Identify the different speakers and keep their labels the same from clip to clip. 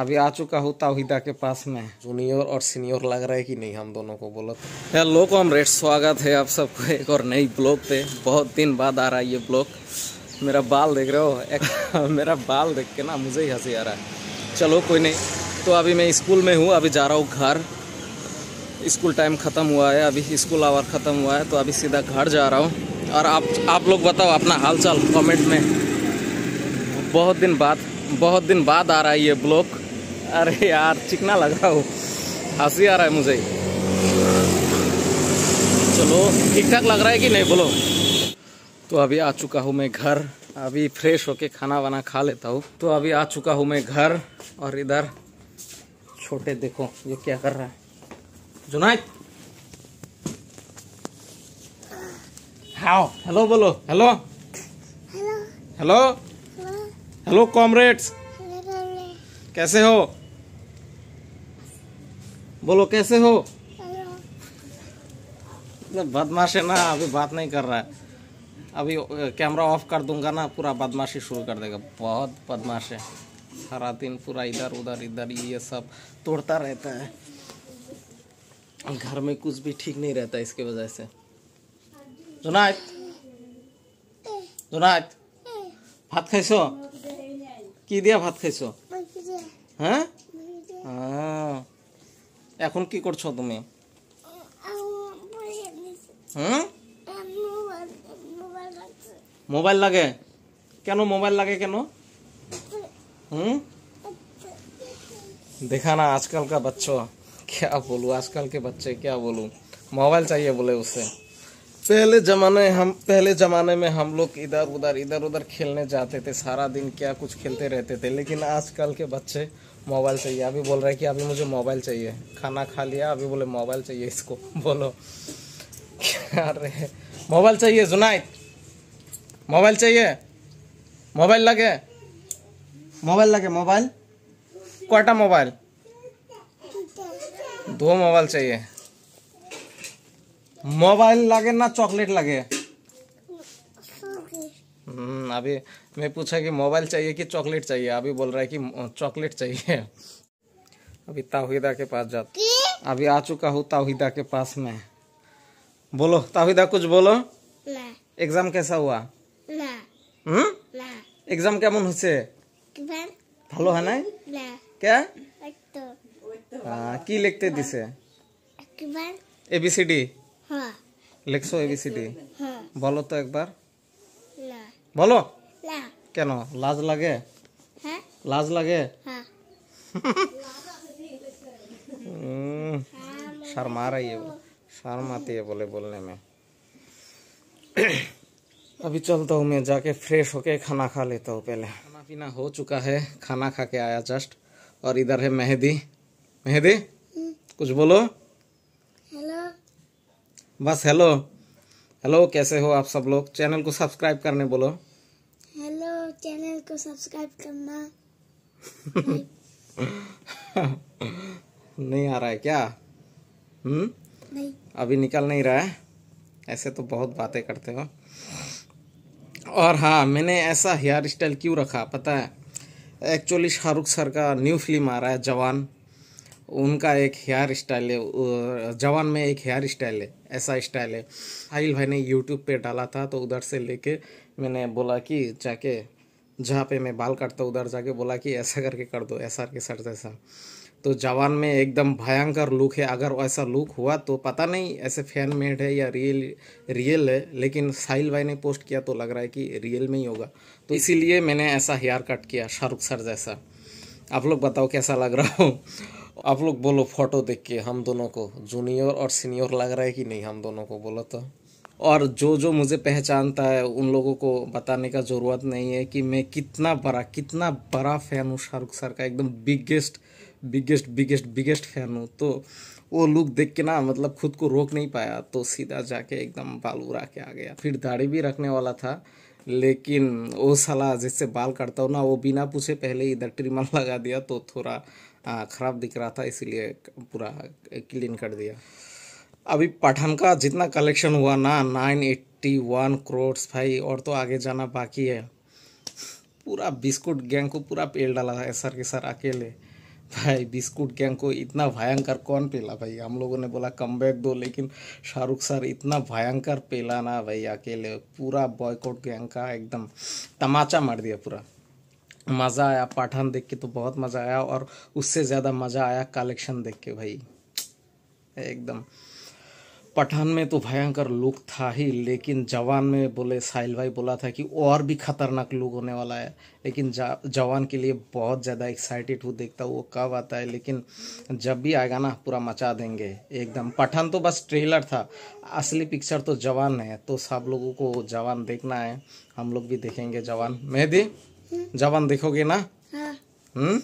Speaker 1: अभी आ चुका हूँ ताहिदा के पास में जूनियर और सीनियर लग रहा है कि नहीं हम दोनों को बोलो हेलो कॉमरेड स्वागत है आप सबको एक और नई ब्लॉग पे बहुत दिन बाद आ रहा है ये ब्लॉग मेरा बाल देख रहे हो एक मेरा बाल देख के ना मुझे ही हंसी आ रहा है चलो कोई नहीं तो अभी मैं स्कूल में हूँ अभी जा रहा हूँ घर स्कूल टाइम ख़त्म हुआ है अभी स्कूल आवर ख़त्म हुआ है तो अभी सीधा घर जा रहा हूँ और आप आप लोग बताओ अपना हालचाल कमेंट में बहुत दिन बाद बहुत दिन बाद आ रहा है ये ब्लॉग अरे यार चिकना लग रहा हूँ हंसी आ रहा है मुझे चलो ठीक ठाक लग रहा है कि नहीं बोलो तो अभी आ चुका हूँ मैं घर अभी फ्रेश होके खाना वाना खा लेता हूँ तो अभी आ चुका हूँ मैं घर और इधर छोटे देखो ये क्या कर रहा है जुनायद हाओ हेलो बोलो हेलो हेलो हेलो कॉमरेड्स कैसे हो बोलो कैसे हो मतलब बदमाश है ना अभी बात नहीं कर रहा है अभी कैमरा ऑफ कर दूंगा ना पूरा बदमाशी शुरू कर देगा बहुत बदमाश है सारा दिन पूरा इधर उधर इधर ये सब तोड़ता रहता है घर में कुछ भी ठीक नहीं रहता इसके वजह से जुनायत जुनायत हाँ। भात खाइस हाँ। की दिया भात खाइस हाँ এখন কি করছ তুমি মোবাইল নিছি হুম মোবাইল মোবাইল আছে মোবাইল লাগে কেন মোবাইল লাগে কেন হুম দেখা না আজকাল কা বাচ্চা কি বলু আজকাল কে বাচ্চা কি বলু মোবাইল চাই বলে ওসে পেলে जमानेে আমরা পেলে जमानेে মে হাম লোগ ইদার উদার ইদার উদার খেলনে جاتے থে সারা দিন কেয়া কিছু খেলতে رہتے থে লেকিন আজকাল কে বাচ্চা मोबाइल चाहिए अभी बोल रहा है कि अभी मुझे मोबाइल चाहिए खाना खा लिया अभी बोले मोबाइल चाहिए इसको बोलो क्या रे मोबाइल चाहिए जुनाइट मोबाइल चाहिए मोबाइल लगे मोबाइल लगे मोबाइल कोटा मोबाइल दो मोबाइल चाहिए मोबाइल लगे ना चॉकलेट लगे हम्म, अभी मैं पूछा कि मोबाइल चाहिए कि चॉकलेट चाहिए अभी बोल रहा है कि चॉकलेट चाहिए अभी ताहिदा के पास जा अभी आ चुका हूँ ताहिदा के पास में बोलो ताहिदा कुछ बोलो एग्जाम कैसा हुआ एग्जाम क्या मन হয়েছে ভালো है ना क्या तो। की लिखते কি লিখতে लिखो एबीसीडी লিখছো এবিসিডি বলো তো একবার বলো না কেন লাজ লাগে হ্যাঁ লাজ লাগে হ্যাঁ शर्मा रही है वो शर्म आती है बोले बोलने में अभी चलता हूँ मैं जाके फ्रेश होके खाना खा लेता हूँ पहले खाना पीना हो चुका है खाना खा के आया जस्ट और इधर है मेहदी मेहदी कुछ बोलो हेलो बस हेलो हेलो कैसे हो आप सब लोग चैनल को सब्सक्राइब करने बोलो हेलो चैनल को सब्सक्राइब करना नहीं आ रहा है क्या हम्म नहीं अभी निकल नहीं रहा है ऐसे तो बहुत बातें करते हो और हाँ मैंने ऐसा हेयर स्टाइल क्यों रखा पता है एक्चुअली शाहरुख सर का न्यू फिल्म आ रहा है जवान उनका एक हेयर स्टाइल है जवान में एक हेयर स्टाइल है ऐसा स्टाइल है साहिल भाई ने यूट्यूब पे डाला था तो उधर से लेके मैंने बोला कि जाके जहाँ पे मैं बाल काटता उधर जाके बोला कि ऐसा करके कर दो ऐसा करके सर जैसा तो जवान में एकदम भयंकर लुक है अगर ऐसा लुक हुआ तो पता नहीं ऐसे फैन मेड है या रियल रियल है लेकिन साहिल भाई ने पोस्ट किया तो लग रहा है कि रियल में ही होगा तो इसीलिए मैंने ऐसा हेयर कट किया शाहरुख सर जैसा आप लोग बताओ कैसा लग रहा हो आप लोग बोलो फोटो देख के हम दोनों को जूनियर और सीनियर लग रहा है कि नहीं हम दोनों को बोलो तो और जो जो मुझे पहचानता है उन लोगों को बताने का ज़रूरत नहीं है कि मैं कितना बड़ा कितना बड़ा फ़ैन हूँ शाहरुख सर का एकदम biggest biggest biggest biggest fan हूँ तो वो लुक देख के ना मतलब खुद को रोक नहीं पाया तो सीधा जाके एकदम बाल उड़ा के आ गया फिर दाढ़ी भी रखने वाला था लेकिन वो साला जिससे बाल काटता हूँ ना वो बिना पूछे पहले इधर ट्रिमर लगा दिया तो थोड़ा ख़राब दिख रहा था इसीलिए पूरा क्लीन कर दिया अभी पठान का जितना कलेक्शन हुआ ना नाइन एट्टी वन करोड्स भाई और तो आगे जाना बाकी है पूरा बिस्कुट गैंग को पूरा पेल डाला था सर के सर अकेले भाई बिस्कुट गैंग को इतना भयंकर कौन पेला भाई हम लोगों ने बोला कम बैक दो लेकिन शाहरुख सर इतना भयंकर पेला ना भाई अकेले पूरा बॉयकॉट गैंग का एकदम तमाचा मार दिया पूरा मज़ा आया पाठान देख के तो बहुत मज़ा आया और उससे ज़्यादा मज़ा आया कलेक्शन देख के भाई एकदम पठान में तो भयंकर लुक था ही लेकिन जवान में बोले साहिल भाई बोला था कि और भी खतरनाक लुक होने वाला है लेकिन जवान के लिए बहुत ज़्यादा एक्साइटेड हूँ देखता हूँ वो कब आता है लेकिन जब भी आएगा ना पूरा मचा देंगे एकदम पठान तो बस ट्रेलर था असली पिक्चर तो जवान है तो सब लोगों को जवान देखना है हम लोग भी देखेंगे जवान मेहदी हम्म। जवान देखोगे ना हाँ।, हम्म?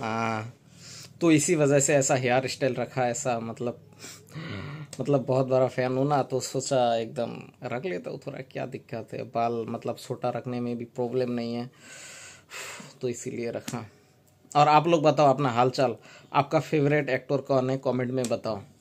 Speaker 1: हाँ तो इसी वजह से ऐसा हेयर स्टाइल रखा ऐसा मतलब मतलब बहुत बड़ा फ़ैन हूँ ना तो सोचा एकदम रख लेता हूँ थोड़ा क्या दिक्कत है बाल मतलब छोटा रखने में भी प्रॉब्लम नहीं है तो इसीलिए रखा और आप लोग बताओ अपना हालचाल आपका फेवरेट एक्टर कौन है कमेंट में बताओ